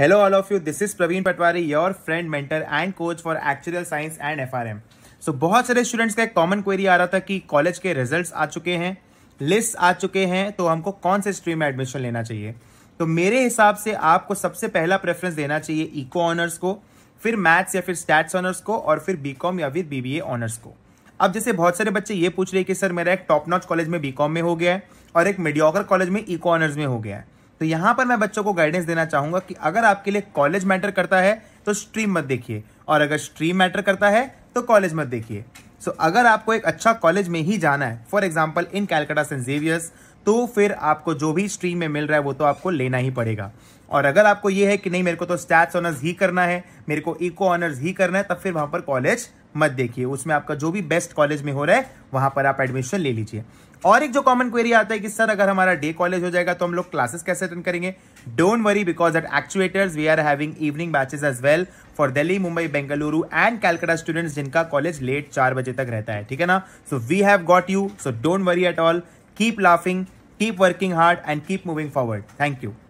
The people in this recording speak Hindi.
Hello all of you this is Praveen Patwari your friend mentor and coach for actuarial science and FRM. So बहुत सारे स्टूडेंट्स का एक कॉमन क्वेरी आ रहा था कि कॉलेज के रिजल्ट्स आ चुके हैं लिस्ट आ चुके हैं तो हमको कौन से स्ट्रीम में एडमिशन लेना चाहिए तो मेरे हिसाब से आपको सबसे पहला प्रेफरेंस देना चाहिए इको ऑनर्स को फिर मैथ्स या फिर स्टैट्स ऑनर्स को और फिर बीकॉम या फिर बीबीए ऑनर्स को अब जैसे बहुत सारे बच्चे ये पूछ रहे कि सर मेरा एक टॉप नॉच कॉलेज में बीकॉम में हो गया है और एक मीडियोकर कॉलेज में इको ऑनर्स में हो गया है तो यहां पर मैं बच्चों को गाइडेंस देना चाहूंगा कि अगर आपके लिए कॉलेज मैटर करता है तो स्ट्रीम मत देखिए और अगर स्ट्रीम मैटर करता है तो कॉलेज मत देखिए सो so, अगर आपको एक अच्छा कॉलेज में ही जाना है for example in Calcutta saint Xavier's तो फिर आपको जो भी स्ट्रीम में मिल रहा है वो तो आपको लेना ही पड़ेगा और अगर आपको ये है कि नहीं मेरे को तो स्टैट्स ऑनर्स ही करना है मेरे को इको ऑनर्स ही करना है तब फिर वहां पर कॉलेज मत देखिए उसमें आपका जो भी बेस्ट कॉलेज में हो रहा है वहां पर आप एडमिशन ले लीजिए और एक जो कॉमन क्वेरी आता है कि सर अगर हमारा डे कॉलेज हो जाएगा तो हम लोग क्लासेस कैसे अटेंड करेंगे don't worry because at actuators we are having evening batches as well for Delhi Mumbai Bengaluru and Calcutta students जिनका कॉलेज लेट चार बजे तक रहता है ठीक है ना so we have got you so don't worry at all keep laughing keep working hard and keep moving forward thank you